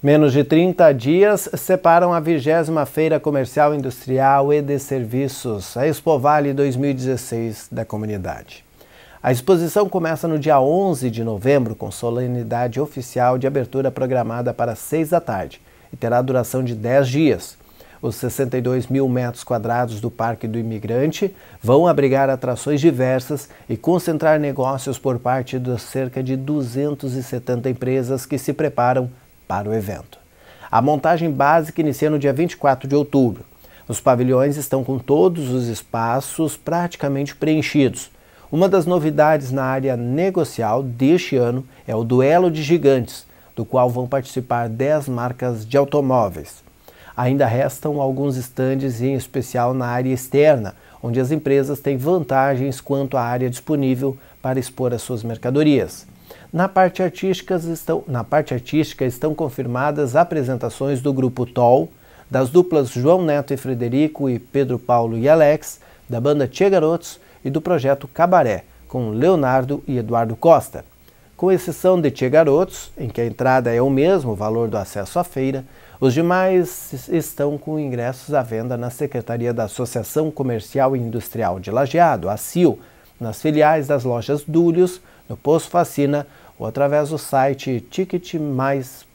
Menos de 30 dias separam a 20 Feira Comercial Industrial e de Serviços, a Expo Vale 2016 da comunidade. A exposição começa no dia 11 de novembro, com solenidade oficial de abertura programada para 6 da tarde e terá duração de 10 dias. Os 62 mil metros quadrados do Parque do Imigrante vão abrigar atrações diversas e concentrar negócios por parte de cerca de 270 empresas que se preparam para o evento. A montagem básica inicia no dia 24 de outubro. Os pavilhões estão com todos os espaços praticamente preenchidos. Uma das novidades na área negocial deste ano é o Duelo de Gigantes, do qual vão participar 10 marcas de automóveis. Ainda restam alguns estandes, em especial na área externa, onde as empresas têm vantagens quanto à área disponível para expor as suas mercadorias. Na parte artística estão, na parte artística estão confirmadas apresentações do grupo Tol, das duplas João Neto e Frederico e Pedro Paulo e Alex, da banda Tia Garotos e do projeto Cabaré, com Leonardo e Eduardo Costa. Com exceção de Tia Garotos, em que a entrada é o mesmo valor do acesso à feira, os demais estão com ingressos à venda na Secretaria da Associação Comercial e Industrial de Lajeado, a CIL, nas filiais das lojas Dúlios, no Posto Facina ou através do site ticketmais.com.br.